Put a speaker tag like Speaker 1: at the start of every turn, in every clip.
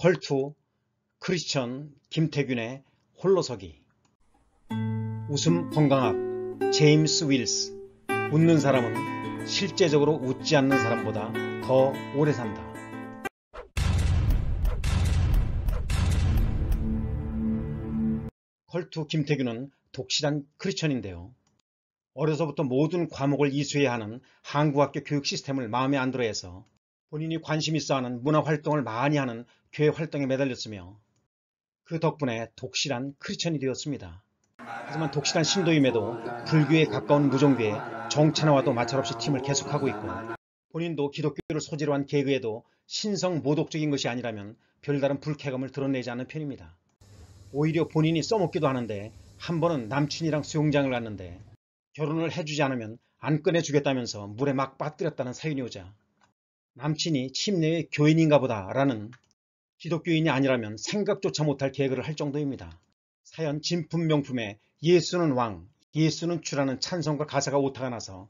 Speaker 1: 컬투, 크리스천, 김태균의 홀로서기 웃음 건강학, 제임스 윌스 웃는 사람은 실제적으로 웃지 않는 사람보다 더 오래 산다. 컬투 김태균은 독실한 크리스천인데요. 어려서부터 모든 과목을 이수해야 하는 한국학교 교육 시스템을 마음에 안 들어해서 본인이 관심 있어하는 문화활동을 많이 하는 교회 활동에 매달렸으며 그 덕분에 독실한 크리천이 되었습니다. 하지만 독실한 신도임에도 불교에 가까운 무종교에 정찬화와도 마찰없이 팀을 계속하고 있고 본인도 기독교를 소재로 한 개그에도 신성 모독적인 것이 아니라면 별다른 불쾌감을 드러내지 않는 편입니다. 오히려 본인이 써먹기도 하는데 한 번은 남친이랑 수영장을 갔는데 결혼을 해주지 않으면 안 꺼내주겠다면서 물에 막 빠뜨렸다는 사연이 오자 남친이 침례의 교인인가 보다라는 기독교인이 아니라면 생각조차 못할 개그를 할 정도입니다. 사연 진품 명품에 예수는 왕, 예수는 주라는 찬성과 가사가 오타가 나서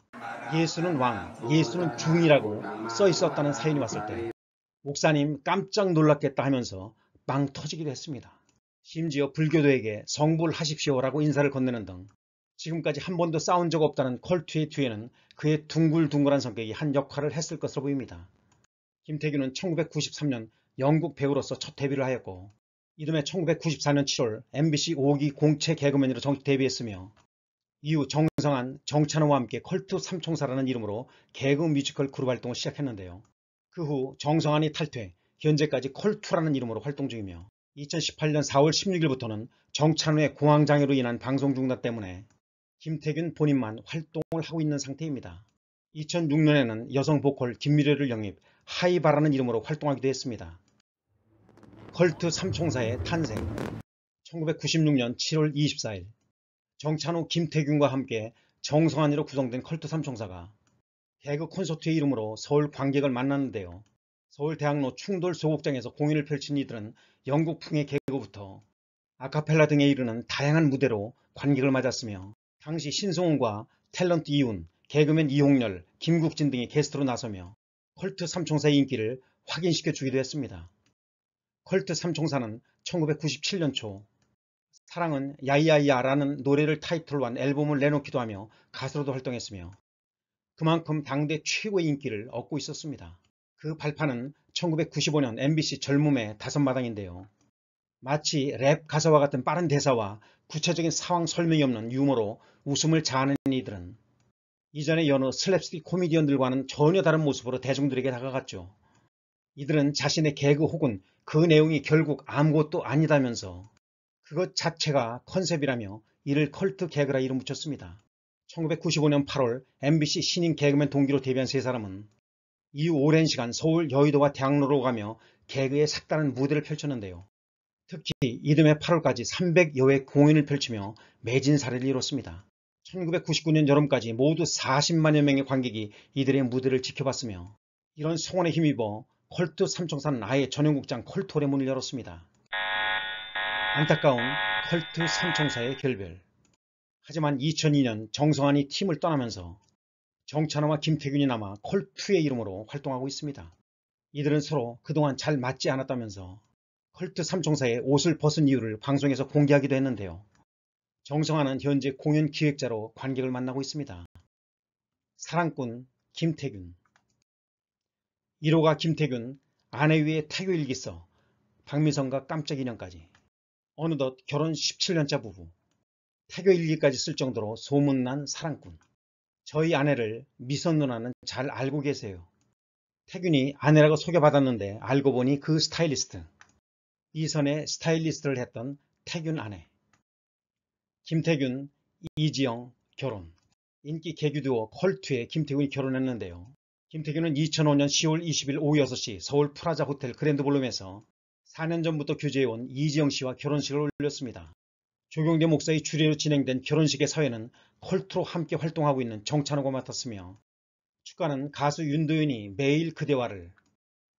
Speaker 1: 예수는 왕, 예수는 중이라고 써 있었다는 사연이 왔을 때 목사님 깜짝 놀랐겠다 하면서 빵 터지기도 했습니다. 심지어 불교도에게 성불하십시오라고 인사를 건네는 등 지금까지 한 번도 싸운 적 없다는 컬투의 뒤에는 그의 둥글둥글한 성격이 한 역할을 했을 것으로 보입니다. 김태균은 1993년 영국 배우로서 첫 데뷔를 하였고 이듬해 1994년 7월 MBC 5기 공채 개그맨으로 정식 데뷔했으며 이후 정성한, 정찬호와 함께 컬트 삼총사라는 이름으로 개그 뮤지컬 그룹 활동을 시작했는데요. 그 후 정성한이 탈퇴, 현재까지 컬트라는 이름으로 활동 중이며 2018년 4월 16일부터는 정찬호의 공황장애로 인한 방송 중단 때문에 김태균 본인만 활동을 하고 있는 상태입니다. 2006년에는 여성 보컬 김미래를 영입, 하이바라는 이름으로 활동하기도 했습니다. 컬트 삼총사의 탄생 1996년 7월 24일 정찬호 김태균과 함께 정성한이로 구성된 컬트 삼총사가 개그 콘서트의 이름으로 서울 관객을 만났는데요. 서울대학로 충돌 소극장에서 공연을 펼친 이들은 영국풍의 개그부터 아카펠라 등에 이르는 다양한 무대로 관객을 맞았으며 당시 신성훈과 탤런트 이훈, 개그맨 이홍렬, 김국진 등이 게스트로 나서며 컬트 삼총사의 인기를 확인시켜 주기도 했습니다. 컬트 삼총사는 1997년 초 사랑은 야이야이야라는 노래를 타이틀로 한 앨범을 내놓기도 하며 가수로도 활동했으며 그만큼 당대 최고의 인기를 얻고 있었습니다. 그 발판은 1995년 MBC 젊음의 다섯마당인데요. 마치 랩 가사와 같은 빠른 대사와 구체적인 상황 설명이 없는 유머로 웃음을 자아낸 이들은 이전의 연느 슬랩스틱 코미디언들과는 전혀 다른 모습으로 대중들에게 다가갔죠. 이들은 자신의 개그 혹은 그 내용이 결국 아무것도 아니다면서 그것 자체가 컨셉이라며 이를 컬트 개그라 이름 붙였습니다. 1995년 8월 MBC 신인 개그맨 동기로 데뷔한 세 사람은 이후 오랜 시간 서울 여의도와 대학로로 가며 개그의 색다른 무대를 펼쳤는데요. 특히 이듬해 8월까지 300여회 공연을 펼치며 매진 사를 이뤘습니다. 1999년 여름까지 모두 40만여 명의 관객이 이들의 무대를 지켜봤으며 이런 성원에 힘입어 컬트 삼총사는 아예 전용국장 컬토레 문을 열었습니다. 안타까운 컬트 삼총사의 결별 하지만 2002년 정성환이 팀을 떠나면서 정찬호와 김태균이 남아 컬트의 이름으로 활동하고 있습니다. 이들은 서로 그동안 잘 맞지 않았다면서 컬트 삼총사의 옷을 벗은 이유를 방송에서 공개하기도 했는데요. 정성하는 현재 공연 기획자로 관객을 만나고 있습니다. 사랑꾼 김태균 1호가 김태균, 아내 위의 태교 일기서, 박미선과 깜짝 인연까지 어느덧 결혼 17년차 부부, 태교 일기까지 쓸 정도로 소문난 사랑꾼 저희 아내를 미선 누나는 잘 알고 계세요. 태균이 아내라고 소개받았는데 알고 보니 그 스타일리스트 이선의 스타일리스트를 했던 태균 아내 김태균, 이지영 결혼 인기 개그듀오 컬트의 김태균이 결혼했는데요. 김태균은 2005년 10월 20일 오후 6시 서울 프라자 호텔 그랜드볼룸에서 4년 전부터 교제해온 이지영 씨와 결혼식을 올렸습니다. 조경대 목사의 주례로 진행된 결혼식의 사회는 컬트로 함께 활동하고 있는 정찬호가 맡았으며 축가는 가수 윤도윤이 매일 그대와를,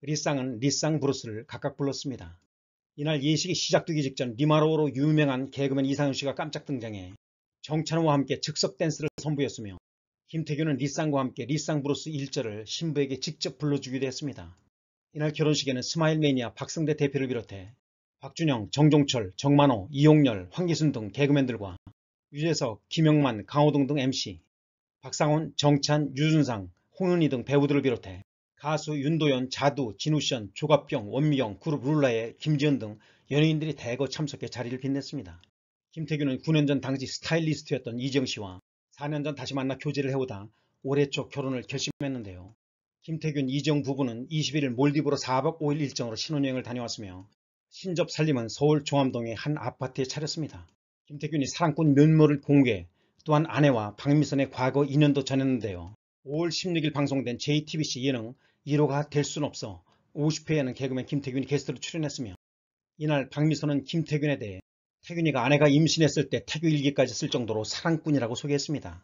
Speaker 1: 리쌍은 리쌍 브루스를 각각 불렀습니다. 이날 예식이 시작되기 직전 리마로로 우 유명한 개그맨 이상윤 씨가 깜짝 등장해 정찬호와 함께 즉석 댄스를 선보였으며 김태균은 리쌍과 함께 리쌍 브로스 1절을 신부에게 직접 불러주기도 했습니다. 이날 결혼식에는 스마일 매니아 박승대 대표를 비롯해 박준영, 정종철, 정만호, 이용렬, 황기순 등 개그맨들과 유재석, 김영만, 강호동 등 MC, 박상훈, 정찬, 유준상, 홍윤희 등 배우들을 비롯해 가수 윤도현, 자두, 진우션, 조갑경, 원미경 그룹 룰라의 김지현 등 연예인들이 대거 참석해 자리를 빛냈습니다. 김태균은 9년 전 당시 스타일리스트였던 이정 씨와 4년 전 다시 만나 교제를 해오다 올해 초 결혼을 결심했는데요. 김태균, 이정 부부는 21일 몰디브로 4박 5일 일정으로 신혼여행을 다녀왔으며 신접 살림은 서울 종암동의 한 아파트에 차렸습니다. 김태균이 사랑꾼 면모를 공개, 또한 아내와 박미선의 과거 인연도 전했는데요. 5월 16일 방송된 JTBC 예능 1호가 될 순 없어 50회에는 개그맨 김태균이 게스트로 출연했으며 이날 박미선은 김태균에 대해 태균이가 아내가 임신했을 때 태교 일기까지 쓸 정도로 사랑꾼이라고 소개했습니다.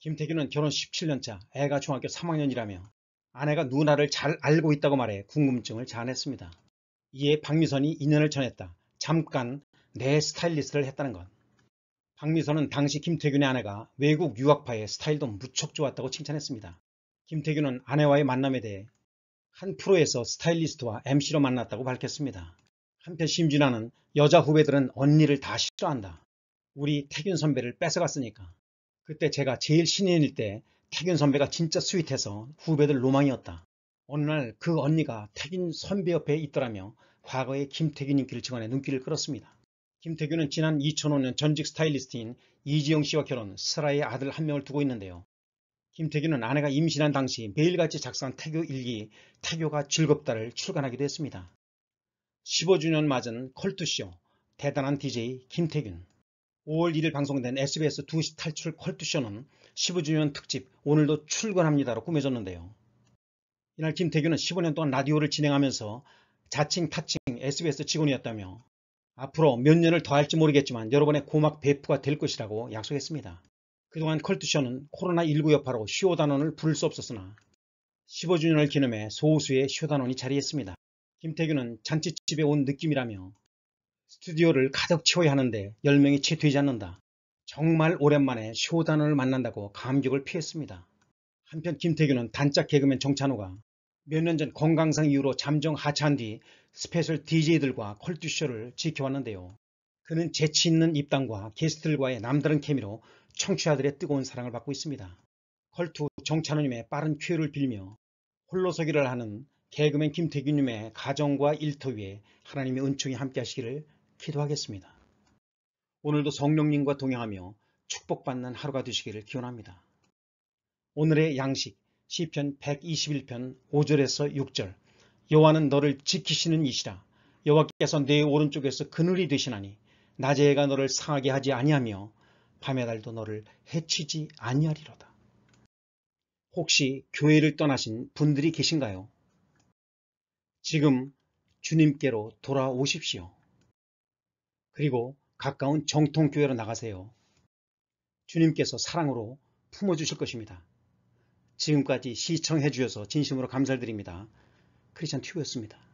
Speaker 1: 김태균은 결혼 17년차 애가 중학교 3학년이라며 아내가 누나를 잘 알고 있다고 말해 궁금증을 자아냈습니다. 이에 박미선이 인연을 전했다. 잠깐 내 스타일리스트를 했다는 것. 박미선은 당시 김태균의 아내가 외국 유학파의 스타일도 무척 좋았다고 칭찬했습니다. 김태균은 아내와의 만남에 대해 한 프로에서 스타일리스트와 MC로 만났다고 밝혔습니다. 한편 심진아는 여자 후배들은 언니를 다 싫어한다. 우리 태균 선배를 뺏어갔으니까. 그때 제가 제일 신인일 때 태균 선배가 진짜 스윗해서 후배들 로망이었다. 어느 날 그 언니가 태균 선배 옆에 있더라며 과거의 김태균 인기를 증언해 눈길을 끌었습니다. 김태균은 지난 2005년 전직 스타일리스트인 이지영 씨와 결혼, 슬라의 아들 한 명을 두고 있는데요. 김태균은 아내가 임신한 당시 매일같이 작성한 태교 일기 태교가 즐겁다를 출간하기도 했습니다. 15주년 맞은 컬투쇼 대단한 DJ 김태균 5월 1일 방송된 SBS 2시 탈출 컬투쇼는 15주년 특집 오늘도 출근합니다로 꾸며졌는데요. 이날 김태균은 15년 동안 라디오를 진행하면서 자칭 타칭 SBS 직원이었다며 앞으로 몇 년을 더 할지 모르겠지만 여러분의 고막 배프가될 것이라고 약속했습니다. 그동안 컬투쇼는 코로나19 여파로 쇼단원을 부를 수 없었으나 15주년을 기념해 소수의 쇼단원이 자리했습니다. 김태균은 잔치집에 온 느낌이라며 스튜디오를 가득 채워야 하는데 10명이 채 되지 않는다. 정말 오랜만에 쇼단원을 만난다고 감격을 피했습니다. 한편 김태균은 단짝 개그맨 정찬호가 몇 년 전 건강상 이유로 잠정 하차한 뒤 스페셜 DJ들과 컬투쇼를 지켜왔는데요. 그는 재치 있는 입담과 게스트들과의 남다른 케미로 청취자들의 뜨거운 사랑을 받고 있습니다. 컬투 정찬호님의 빠른 쾌유를 빌며 홀로서기를 하는 개그맨 김태균님의 가정과 일터 위에 하나님의 은총이 함께 하시기를 기도하겠습니다. 오늘도 성령님과 동행하며 축복받는 하루가 되시기를 기원합니다. 오늘의 양식 시편 121편 5절에서 6절 여호와는 너를 지키시는 이시라 여호와께서 내 오른쪽에서 그늘이 되시나니 낮에 해가 너를 상하게 하지 아니하며 밤의 달도 너를 해치지 아니하리로다. 혹시 교회를 떠나신 분들이 계신가요? 지금 주님께로 돌아오십시오. 그리고 가까운 정통교회로 나가세요. 주님께서 사랑으로 품어주실 것입니다. 지금까지 시청해 주셔서 진심으로 감사드립니다. 크리스천 튜브였습니다.